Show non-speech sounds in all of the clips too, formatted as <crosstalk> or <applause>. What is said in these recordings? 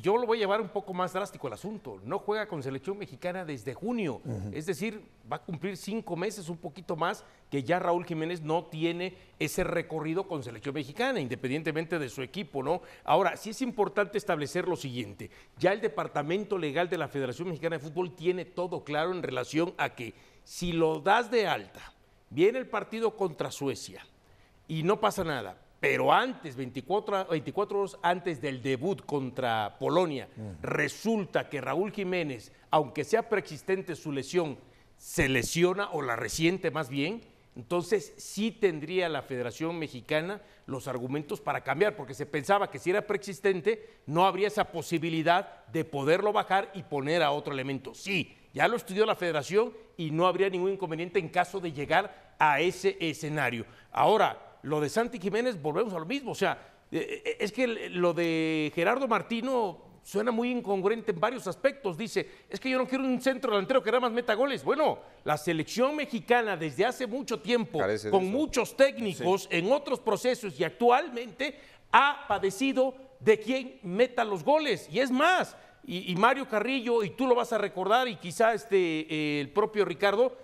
yo lo voy a llevar un poco más drástico el asunto. No juega con selección mexicana desde junio. Es decir, va a cumplir cinco meses, un poquito más, que ya Raúl Jiménez no tiene ese recorrido con selección mexicana, independientemente de su equipo, ¿no? Ahora, sí es importante establecer lo siguiente. Ya el departamento legal de la Federación Mexicana de Fútbol tiene todo claro en relación a que si lo das de alta, viene el partido contra Suecia y no pasa nada pero antes, 24, horas antes del debut contra Polonia, mm. resulta que Raúl Jiménez, aunque sea preexistente su lesión, se lesiona o la resiente más bien, entonces sí tendría la Federación Mexicana los argumentos para cambiar, porque se pensaba que si era preexistente no habría esa posibilidad de poderlo bajar y poner a otro elemento. Sí, ya lo estudió la Federación y no habría ningún inconveniente en caso de llegar a ese escenario. Ahora, lo de Santi Jiménez, volvemos a lo mismo. O sea, eh, eh, es que lo de Gerardo Martino suena muy incongruente en varios aspectos. Dice, es que yo no quiero un centro delantero que nada más meta goles. Bueno, la selección mexicana desde hace mucho tiempo, con muchos técnicos en otros procesos y actualmente ha padecido de quien meta los goles. Y es más, y, Mario Carrillo, y tú lo vas a recordar, y quizá este, eh, el propio Ricardo,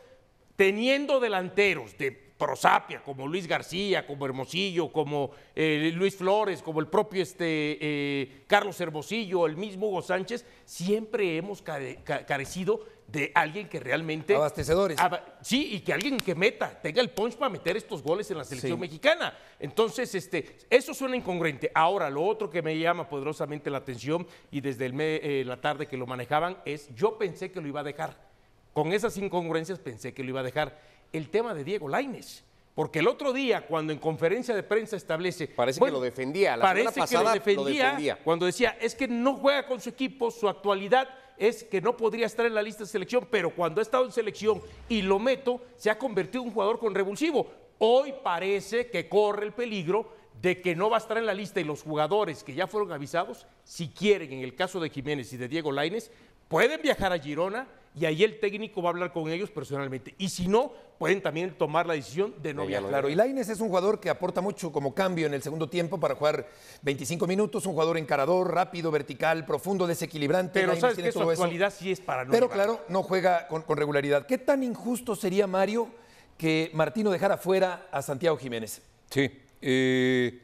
teniendo delanteros de prosapia, como Luis García, como Hermosillo, como eh, Luis Flores, como el propio este, eh, Carlos Hermosillo, el mismo Hugo Sánchez, siempre hemos carecido de alguien que realmente... Abastecedores. sí, y que alguien que meta, tenga el punch para meter estos goles en la selección mexicana. Entonces, este, eso suena incongruente. Ahora, lo otro que me llama poderosamente la atención y desde eh, la tarde que lo manejaban es, yo pensé que lo iba a dejar. Con esas incongruencias pensé que lo iba a dejar el tema de Diego Laines. Porque el otro día, cuando en conferencia de prensa establece. Parece que lo defendía. La pasada que lo defendía, Cuando decía, es que no juega con su equipo, su actualidad es que no podría estar en la lista de selección, pero cuando ha estado en selección y lo meto, se ha convertido en un jugador con revulsivo. Hoy parece que corre el peligro de que no va a estar en la lista y los jugadores que ya fueron avisados, si quieren, en el caso de Jiménez y de Diego Laines, pueden viajar a Girona y ahí el técnico va a hablar con ellos personalmente. Y si no, pueden también tomar la decisión de no viajar. Claro, y Laines es un jugador que aporta mucho como cambio en el segundo tiempo para jugar 25 minutos, un jugador encarador, rápido, vertical, profundo, desequilibrante. Pero sabes que su actualidad sí es para no Pero claro, no juega con, regularidad. ¿Qué tan injusto sería, Mario, que Martino dejara fuera a Santiago Jiménez? Sí. Eh,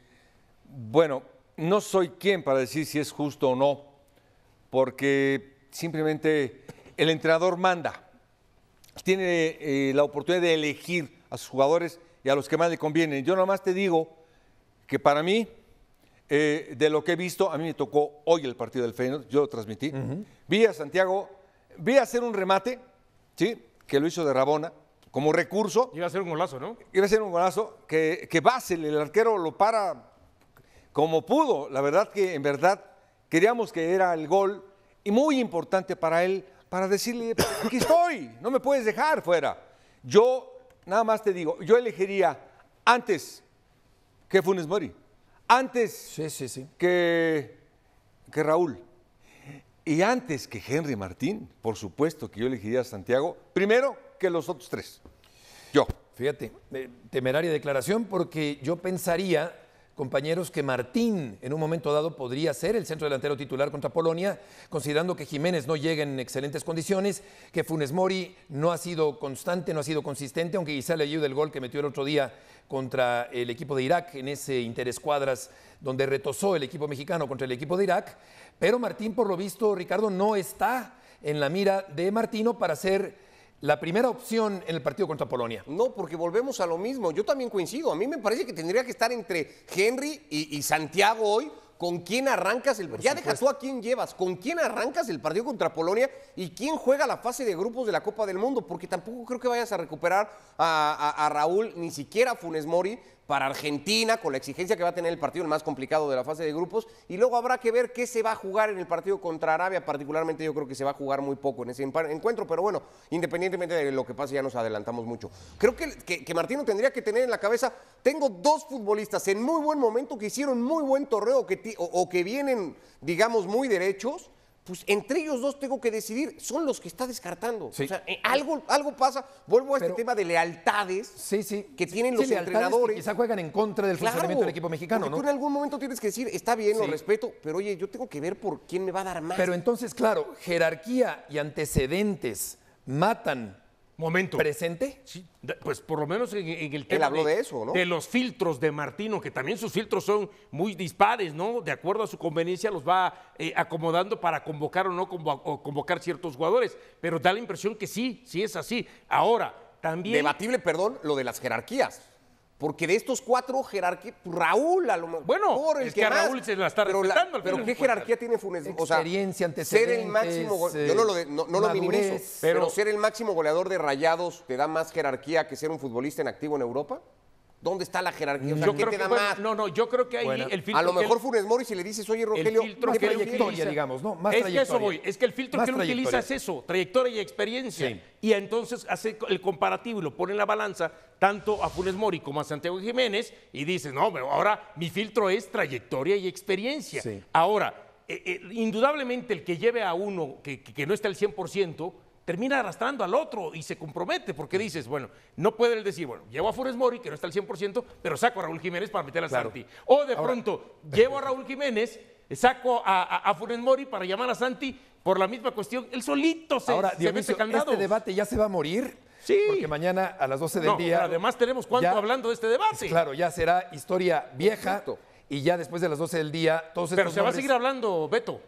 bueno, no soy quien para decir si es justo o no, porque simplemente el entrenador manda, tiene eh, la oportunidad de elegir a sus jugadores y a los que más le convienen. Yo más te digo que para mí, eh, de lo que he visto, a mí me tocó hoy el partido del Feyenoord, yo lo transmití, vi a Santiago, vi a hacer un remate, ¿sí? que lo hizo de Rabona, como recurso. Iba a ser un golazo, ¿no? Iba a ser un golazo que, que el arquero, lo para como pudo. La verdad que en verdad queríamos que era el gol y muy importante para él para decirle, aquí estoy, no me puedes dejar fuera. Yo nada más te digo, yo elegiría antes que Funes Mori, antes Que, que Raúl. Y antes que Henry Martín, por supuesto que yo elegiría a Santiago, primero que los otros tres. Yo. Fíjate, eh, temeraria declaración porque yo pensaría compañeros, que Martín en un momento dado podría ser el centro delantero titular contra Polonia, considerando que Jiménez no llega en excelentes condiciones, que Funes Mori no ha sido constante, no ha sido consistente, aunque quizá le ayude el gol que metió el otro día contra el equipo de Irak en ese interescuadras donde retozó el equipo mexicano contra el equipo de Irak. Pero Martín, por lo visto, Ricardo, no está en la mira de Martino para ser la primera opción en el partido contra Polonia. No, porque volvemos a lo mismo. Yo también coincido. A mí me parece que tendría que estar entre Henry y, Santiago hoy. ¿Con quién arrancas el partido? Ya deja tú a quién llevas. ¿Con quién arrancas el partido contra Polonia? ¿Y quién juega la fase de grupos de la Copa del Mundo? Porque tampoco creo que vayas a recuperar a Raúl, ni siquiera a Funes Mori, para Argentina, con la exigencia que va a tener el partido, el más complicado de la fase de grupos, y luego habrá que ver qué se va a jugar en el partido contra Arabia, particularmente yo creo que se va a jugar muy poco en ese encuentro, pero bueno, independientemente de lo que pase ya nos adelantamos mucho. Creo que, que, Martino tendría que tener en la cabeza, tengo dos futbolistas en muy buen momento que hicieron muy buen torneo que, o que vienen, digamos, muy derechos, pues entre ellos dos tengo que decidir, son los que está descartando. O sea, eh, algo, algo pasa, vuelvo a este tema de lealtades que tienen los entrenadores. Y quizá juegan en contra del funcionamiento del equipo mexicano, ¿no? Tú en algún momento tienes que decir, está bien, lo respeto, pero oye, yo tengo que ver por quién me va a dar más. Pero entonces, claro, jerarquía y antecedentes matan Momento. ¿Presente? Sí, pues por lo menos en, el tema. Él habló de, eso, ¿no? De los filtros de Martino, que también sus filtros son muy dispares, ¿no? De acuerdo a su conveniencia los va eh, acomodando para convocar o no convocar ciertos jugadores. Pero da la impresión que sí, sí es así. Ahora, también. Debatible, perdón, lo de las jerarquías. Porque de estos cuatro, jerarquía, pues, Raúl a lo mejor. Bueno, el es que, a Raúl se la está pero pero ¿qué jerarquía tiene Funes? O sea, Experiencia, ser el máximo. yo no lo, minimizo, pero ser el máximo goleador de rayados te da más jerarquía que ser un futbolista en activo en Europa. ¿Dónde está la jerarquía? O sea, yo te da No, no, yo creo que ahí el filtro. A lo mejor Funes Mori si le dices, oye, Rogelio, el filtro ¿qué que trayectoria, digamos, ¿no? Más es que eso voy, es que el filtro que él utiliza es eso, trayectoria y experiencia. Y entonces hace el comparativo y lo pone en la balanza tanto a Funes Mori como a Santiago Jiménez y dices, no, pero ahora mi filtro es trayectoria y experiencia. Ahora, eh, eh, indudablemente el que lleve a uno que, que no está al 100%, termina arrastrando al otro y se compromete, porque dices, bueno, no puede él decir, bueno, llevo a Funes Mori, que no está al 100%, pero saco a Raúl Jiménez para meter a Santi. O de pronto, <laughs> llevo a Raúl Jiménez, saco a, a, Funes Mori para llamar a Santi por la misma cuestión. Él solito se, Ahora, se mete candado. ¿Este debate ya se va a morir? Sí. Porque mañana a las 12 del día. además tenemos cuánto hablando de este debate. Claro, ya será historia vieja. Y ya después de las 12 del día, todos Pero se va a seguir hablando, Beto.